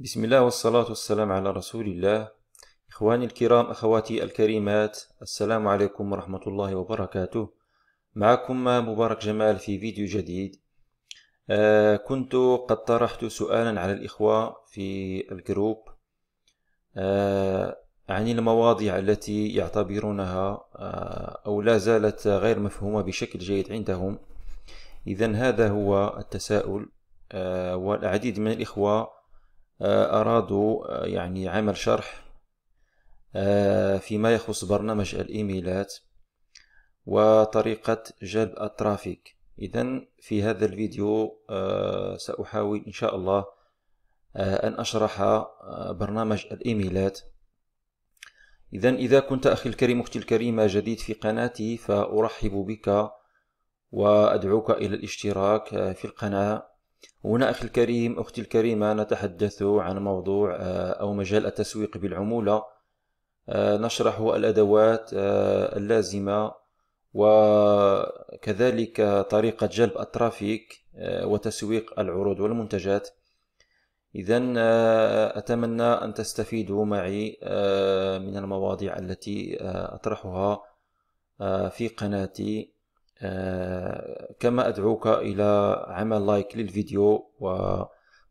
بسم الله والصلاة والسلام على رسول الله إخواني الكرام أخواتي الكريمات السلام عليكم ورحمة الله وبركاته معكم مبارك جمال في فيديو جديد آه كنت قد طرحت سؤالا على الإخوة في الجروب آه عن المواضيع التي يعتبرونها آه أو لا زالت غير مفهومة بشكل جيد عندهم إذا هذا هو التساؤل آه، والعديد من الإخوة آه، أرادوا آه، يعني عمل شرح آه، فيما يخص برنامج الإيميلات وطريقة جلب الترافيك إذا في هذا الفيديو سأحاول إن شاء الله أن أشرح برنامج الإيميلات إذا إذا كنت أخي الكريم أختي الكريمة جديد في قناتي فأرحب بك وأدعوك إلى الاشتراك في القناة هنا أخي الكريم أختي الكريمة نتحدث عن موضوع آه، أو مجال التسويق بالعمولة آه، نشرح الأدوات آه، اللازمة وكذلك طريقة جلب الترافيك وتسويق العروض والمنتجات إذا أتمنى أن تستفيدوا معي من المواضيع التي أطرحها في قناتي آه، كما أدعوك إلى عمل لايك للفيديو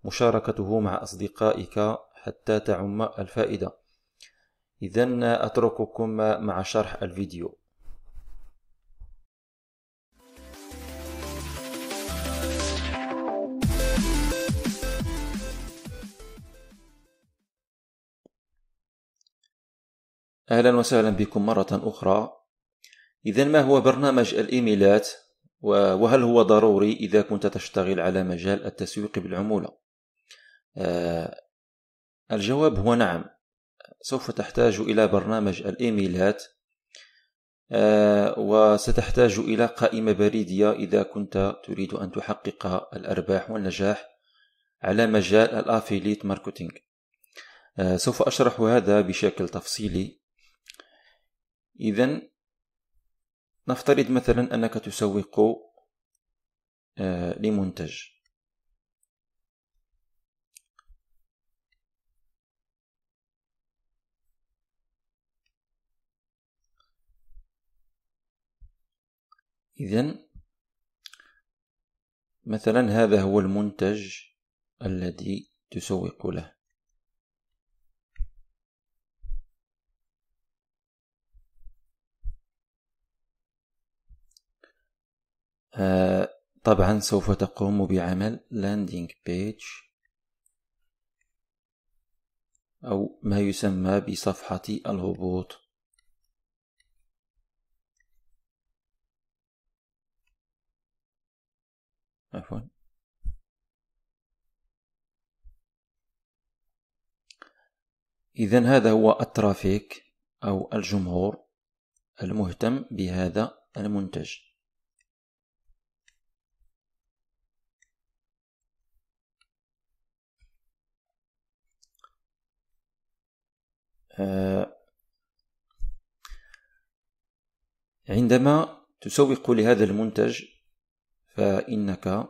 ومشاركته مع أصدقائك حتى تعم الفائدة إذا أترككم مع شرح الفيديو أهلا وسهلا بكم مرة أخرى إذا ما هو برنامج الإيميلات وهل هو ضروري إذا كنت تشتغل على مجال التسويق بالعمولة؟ آه، الجواب هو نعم سوف تحتاج إلى برنامج الإيميلات آه، وستحتاج إلى قائمة بريدية إذا كنت تريد أن تحقق الأرباح والنجاح على مجال الأفيليت ماركتينج آه، سوف أشرح هذا بشكل تفصيلي إذا نفترض مثلا أنك تسوق آه، لمنتج إذا مثلا هذا هو المنتج الذي تسوق له آه، طبعا سوف تقوم بعمل لاندينج بيج أو ما يسمى بصفحة الهبوط عفوا إذا هذا هو الترافيك أو الجمهور المهتم بهذا المنتج آه، عندما تسوق لهذا المنتج فإنك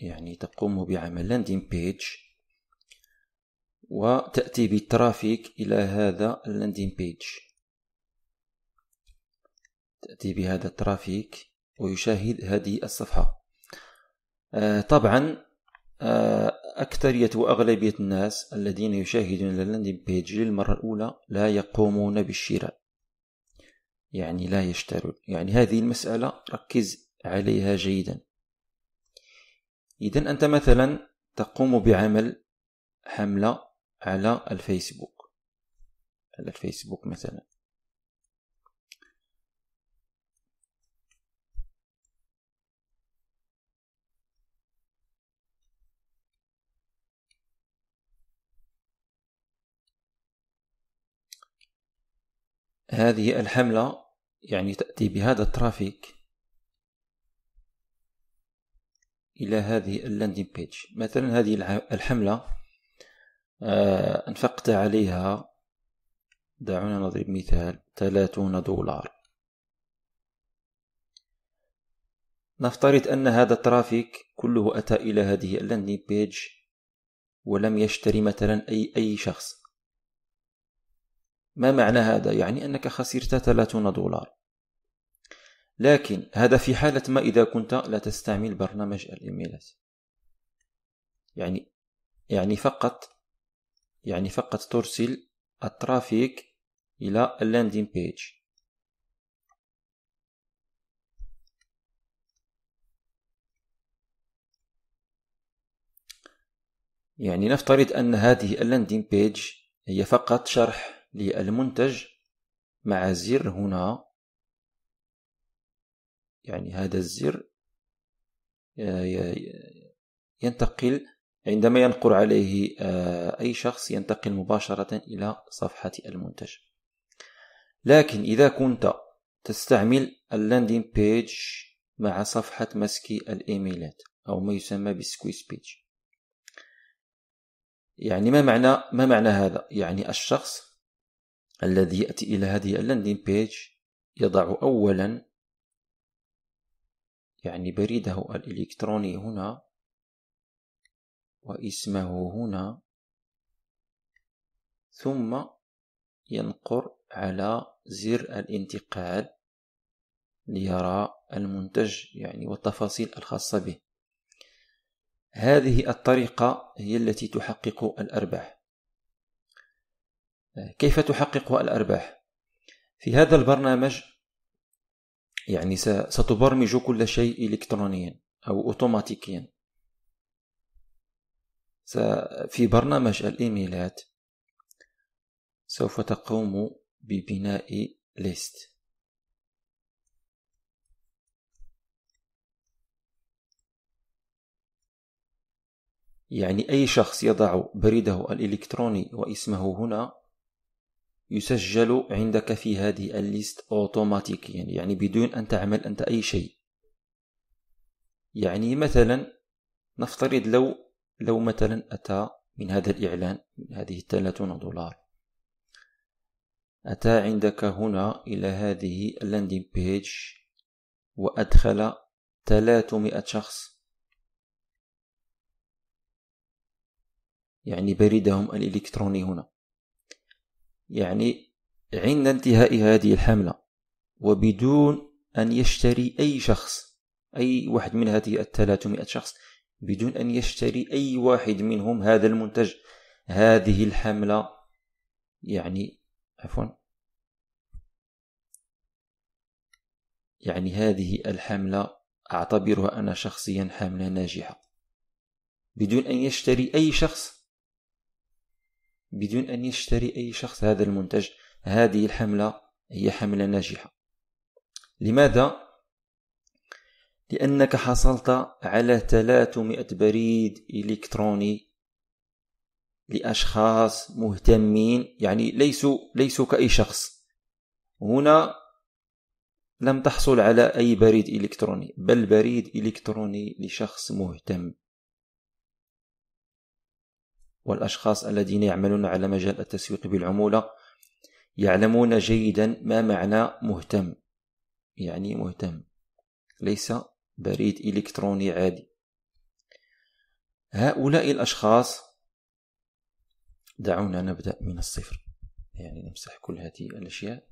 يعني تقوم بعمل لاندين بيج وتأتي بالترافيك إلى هذا اللاندين بيج تأتي بهذا الترافيك ويشاهد هذه الصفحة آه، طبعا آه، أكثرية وأغلبية الناس الذين يشاهدون اللاندين بيج للمرة الأولى لا يقومون بالشراء يعني لا يشترون يعني هذه المسألة ركز عليها جيدا إذا أنت مثلا تقوم بعمل حملة على الفيسبوك على الفيسبوك مثلا هذه الحملة يعني تأتي بهذا الترافيك إلى هذه اللاندين بيج مثلا هذه الحملة آه، أنفقت عليها دعونا نضرب مثال ثلاثون دولار نفترض أن هذا الترافيك كله أتى إلى هذه اللاندين بيج ولم يشتري مثلا أي أي شخص ما معنى هذا؟ يعني أنك خسرت 30 دولار لكن هذا في حالة ما إذا كنت لا تستعمل برنامج الإيميلات يعني يعني فقط يعني فقط ترسل الترافيك إلى اللاندين بيج يعني نفترض أن هذه اللاندين بيج هي فقط شرح للمنتج مع زر هنا يعني هذا الزر آه، ينتقل عندما ينقر عليه آه، أي شخص ينتقل مباشرة إلى صفحة المنتج لكن إذا كنت تستعمل اللاندين بيج مع صفحة مسكي الإيميلات أو ما يسمى بسكويس بيج يعني ما معنى ما معنى هذا يعني الشخص الذي يأتي إلى هذه اللاندين بيج يضع أولا يعني بريده الإلكتروني هنا واسمه هنا ثم ينقر على زر الانتقال ليرى المنتج يعني والتفاصيل الخاصة به هذه الطريقة هي التي تحقق الأرباح كيف تحقق الأرباح في هذا البرنامج يعني ستبرمج كل شيء إلكترونيا أو أوتوماتيكيا في برنامج الإيميلات سوف تقوم ببناء ليست يعني أي شخص يضع بريده الإلكتروني واسمه هنا يسجل عندك في هذه الليست اوتوماتيكيا يعني-, يعني بدون ان تعمل انت اي شيء يعني مثلا نفترض لو لو مثلا اتى من هذا الاعلان من هذه 30 دولار اتى عندك هنا الى هذه اللاندين بيج وادخل 300 شخص يعني بريدهم الالكتروني هنا يعني عند انتهاء هذه الحملة وبدون أن يشتري أي شخص أي واحد من هذه الثلاثمائة شخص بدون أن يشتري أي واحد منهم هذا المنتج هذه الحملة يعني عفوا يعني هذه الحملة أعتبرها أنا شخصيا حملة ناجحة بدون أن يشتري أي شخص بدون أن يشتري أي شخص هذا المنتج هذه الحملة هي حملة ناجحة لماذا؟ لأنك حصلت على 300 بريد إلكتروني لأشخاص مهتمين يعني ليسوا ليسوا كأي شخص هنا لم تحصل على أي بريد إلكتروني بل بريد إلكتروني لشخص مهتم والأشخاص الذين يعملون على مجال التسويق بالعمولة يعلمون جيدا ما معنى مهتم يعني مهتم ليس بريد إلكتروني عادي هؤلاء الأشخاص دعونا نبدأ من الصفر يعني نمسح كل هذه الأشياء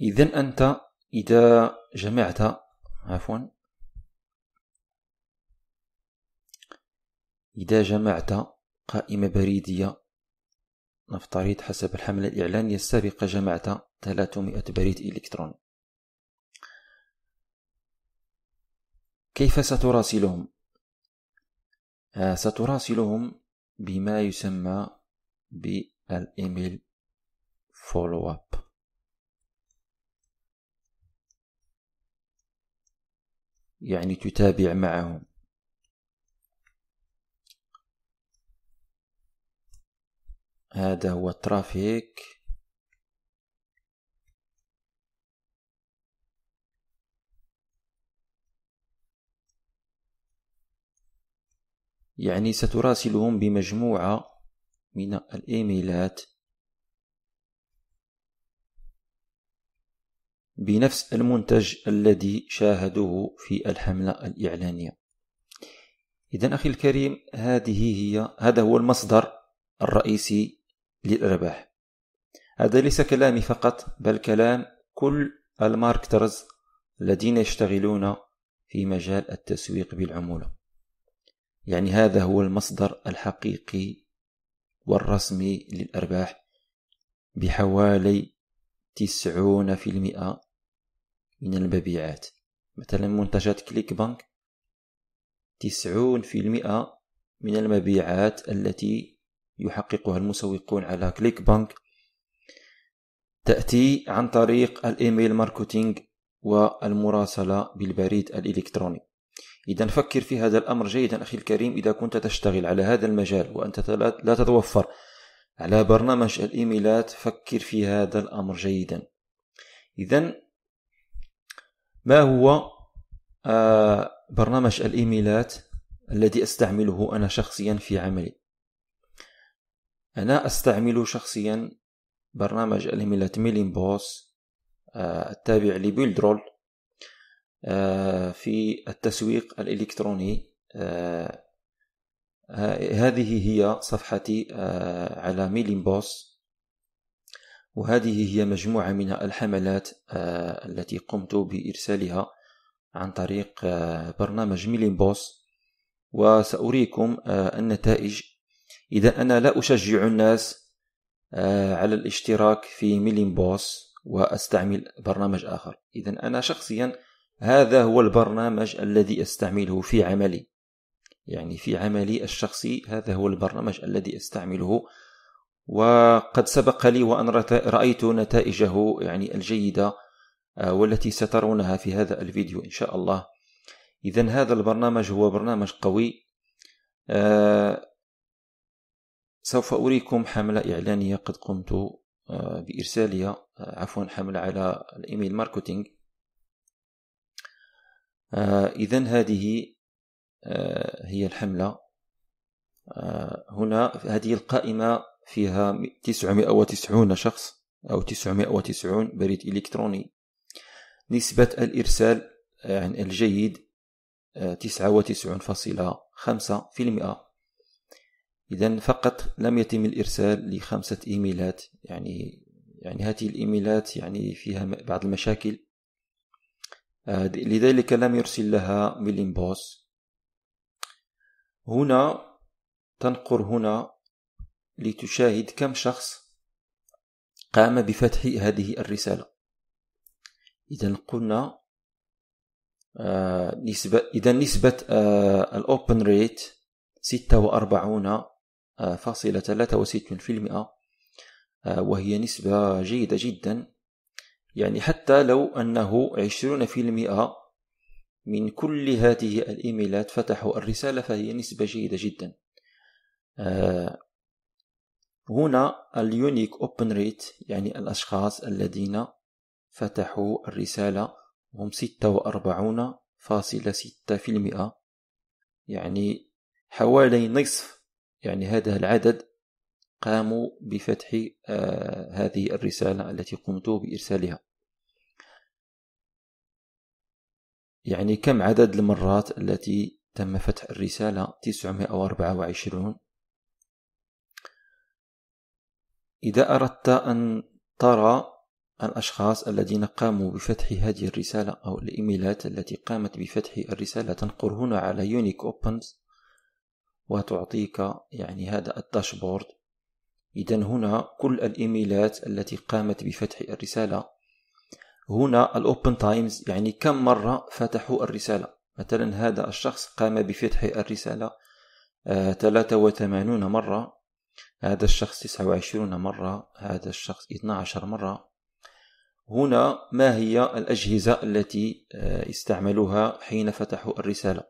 إذا أنت إذا جمعت عفوا إذا جمعت قائمة بريدية نفترض حسب الحملة الإعلانية السابقة جمعت 300 بريد إلكتروني كيف ستراسلهم؟ آه ستراسلهم بما يسمى بالإيميل فولو أب يعني تتابع معهم هذا هو الترافيك يعني ستراسلهم بمجموعة من الإيميلات بنفس المنتج الذي شاهدوه في الحملة الإعلانية إذا أخي الكريم هذه هي هذا هو المصدر الرئيسي للأرباح هذا ليس كلامي فقط بل كلام كل الماركترز الذين يشتغلون في مجال التسويق بالعمولة يعني هذا هو المصدر الحقيقي والرسمي للأرباح بحوالي 90% في المئة من المبيعات مثلا منتجات كليك بانك تسعون في المئة من المبيعات التي يحققها المسوقون على كليك بانك تأتي عن طريق الإيميل ماركتينج والمراسلة بالبريد الإلكتروني إذا فكر في هذا الأمر جيدا أخي الكريم إذا كنت تشتغل على هذا المجال وأنت لا تتوفر على برنامج الإيميلات فكر في هذا الأمر جيدا إذا ما هو آه، برنامج الإيميلات الذي أستعمله أنا شخصيا في عملي أنا أستعمل شخصيا برنامج الإيميلات ميلين بوس آه، التابع لبيلدرول آه، في التسويق الإلكتروني هذه هي صفحتي على ميلين بوس وهذه هي مجموعة من الحملات آه، التي قمت بإرسالها عن طريق آه، برنامج ميلين بوس وسأريكم آه، النتائج إذا أنا لا أشجع الناس على الاشتراك في ميلين بوس وأستعمل برنامج آخر إذا أنا شخصيا هذا هو البرنامج الذي أستعمله في عملي يعني في عملي الشخصي هذا هو البرنامج الذي أستعمله وقد سبق لي وأن رأيت نتائجه يعني الجيدة آه، والتي سترونها في هذا الفيديو إن شاء الله إذا هذا البرنامج هو برنامج قوي آه، سوف أريكم حملة إعلانية قد قمت آه، بإرسالها عفوا حملة على الإيميل ماركتينج إذا هذه هي الحملة هنا هذه القائمة فيها 990 شخص أو 990 بريد إلكتروني نسبة الإرسال عن الجيد 99.5% آه، إذا فقط لم يتم الإرسال لخمسة إيميلات يعني يعني هذه الإيميلات يعني فيها بعض المشاكل آه، لذلك لم يرسل لها ميلين بوس هنا تنقر هنا لتشاهد كم شخص قام بفتح هذه الرسالة إذا قلنا آه، نسبة إذا نسبة آه، الأوبن ريت ستة وأربعون آه، فاصلة ثلاثة وستون في المئة وهي نسبة جيدة جدا يعني حتى لو أنه عشرون في المئة من كل هذه الإيميلات فتحوا الرسالة فهي نسبة جيدة جدا هنا اليونيك اوبن ريت يعني الأشخاص الذين فتحوا الرسالة هم 46.6% يعني حوالي نصف يعني هذا العدد قاموا بفتح آه، هذه الرسالة التي قمت بإرسالها يعني كم عدد المرات التي تم فتح الرسالة 924 إذا أردت أن ترى الأشخاص الذين قاموا بفتح هذه الرسالة أو الإيميلات التي قامت بفتح الرسالة تنقر هنا على يونيك أوبنز وتعطيك يعني هذا الداشبورد إذا هنا كل الإيميلات التي قامت بفتح الرسالة هنا الأوبن تايمز يعني كم مرة فتحوا الرسالة مثلا هذا الشخص قام بفتح الرسالة 83 آه، مرة هذا الشخص تسعة وعشرون مرة هذا الشخص اثنا عشر مرة هنا ما هي الأجهزة التي آه، استعملوها حين فتحوا الرسالة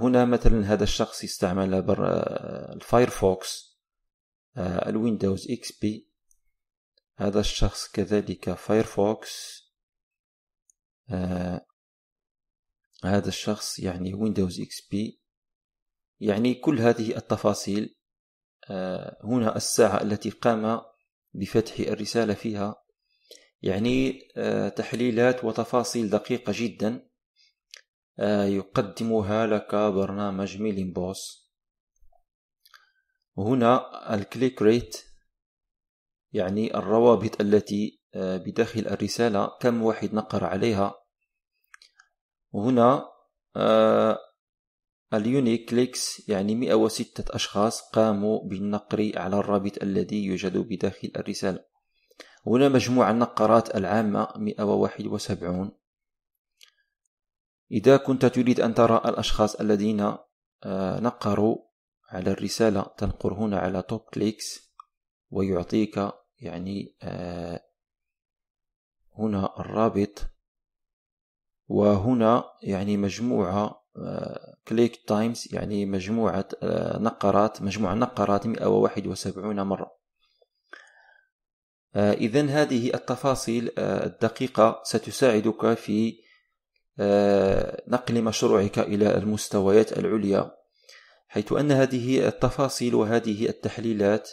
هنا مثلا هذا الشخص استعمل بر آه، الفايرفوكس آه، الويندوز اكس بي هذا الشخص كذلك فايرفوكس هذا الشخص يعني ويندوز اكس بي يعني كل هذه التفاصيل آه، هنا الساعة التي قام بفتح الرسالة فيها يعني آه، تحليلات وتفاصيل دقيقة جدا آه، يقدمها لك برنامج ميلين بوس وهنا الكليك ريت يعني الروابط التي بداخل الرسالة كم واحد نقر عليها وهنا اليونيكليكس يعني 106 أشخاص قاموا بالنقر على الرابط الذي يوجد بداخل الرسالة هنا مجموع النقرات العامة 171 إذا كنت تريد أن ترى الأشخاص الذين آه، نقروا على الرسالة تنقر هنا على توب كليكس ويعطيك يعني آه، هنا الرابط وهنا يعني مجموعة كليك آه، تايمز يعني مجموعة آه، نقرات مجموع نقرات 171 مرة آه، إذا هذه التفاصيل الدقيقة ستساعدك في نقل مشروعك إلى المستويات العليا حيث أن هذه التفاصيل وهذه التحليلات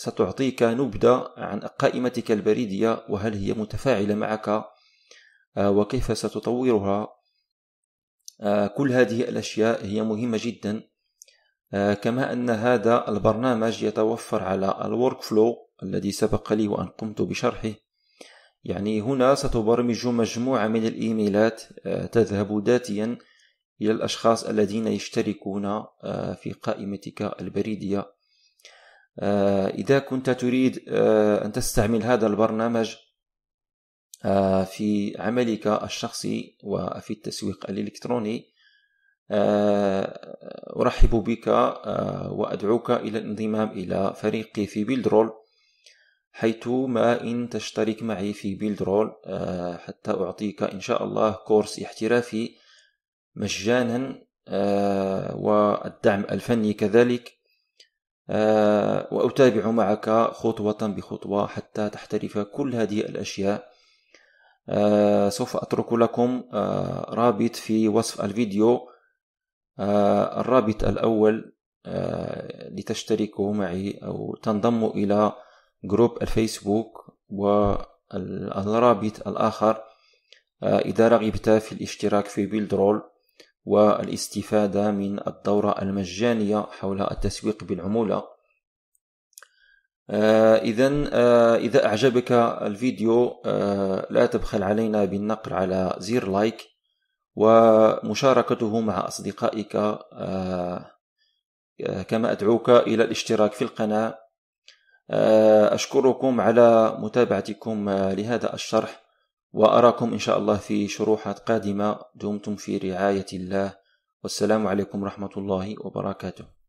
ستعطيك نبذة عن قائمتك البريدية وهل هي متفاعلة معك آه، وكيف ستطورها آه، كل هذه الأشياء هي مهمة جدا آه، كما أن هذا البرنامج يتوفر على الورك فلو الذي سبق لي وأن قمت بشرحه يعني هنا ستبرمج مجموعة من الإيميلات تذهب ذاتيا إلى الأشخاص الذين يشتركون في قائمتك البريدية إذا كنت تريد أن تستعمل هذا البرنامج آه، في عملك الشخصي وفي التسويق الإلكتروني آه، أرحب بك آه، وأدعوك إلى الانضمام إلى فريقي في بيلدرول حيث ما إن تشترك معي في بيلدرول حتى أعطيك إن شاء الله كورس احترافي مجانا والدعم الفني كذلك وأتابع معك خطوة بخطوة حتى تحترف كل هذه الأشياء آه، سوف أترك لكم آه، رابط في وصف الفيديو آه، الرابط الأول لتشتركوا معي أو تنضموا إلى جروب الفيسبوك والرابط الآخر إذا رغبت في الاشتراك في بيلدرول والاستفادة من الدورة المجانية حول التسويق بالعمولة آه، إذا آه، إذا أعجبك الفيديو آه، لا تبخل علينا بالنقر على زر لايك ومشاركته مع أصدقائك كما أدعوك إلى الاشتراك في القناة أشكركم على متابعتكم لهذا الشرح وأراكم إن شاء الله في شروحات قادمة دمتم في رعاية الله والسلام عليكم ورحمة الله وبركاته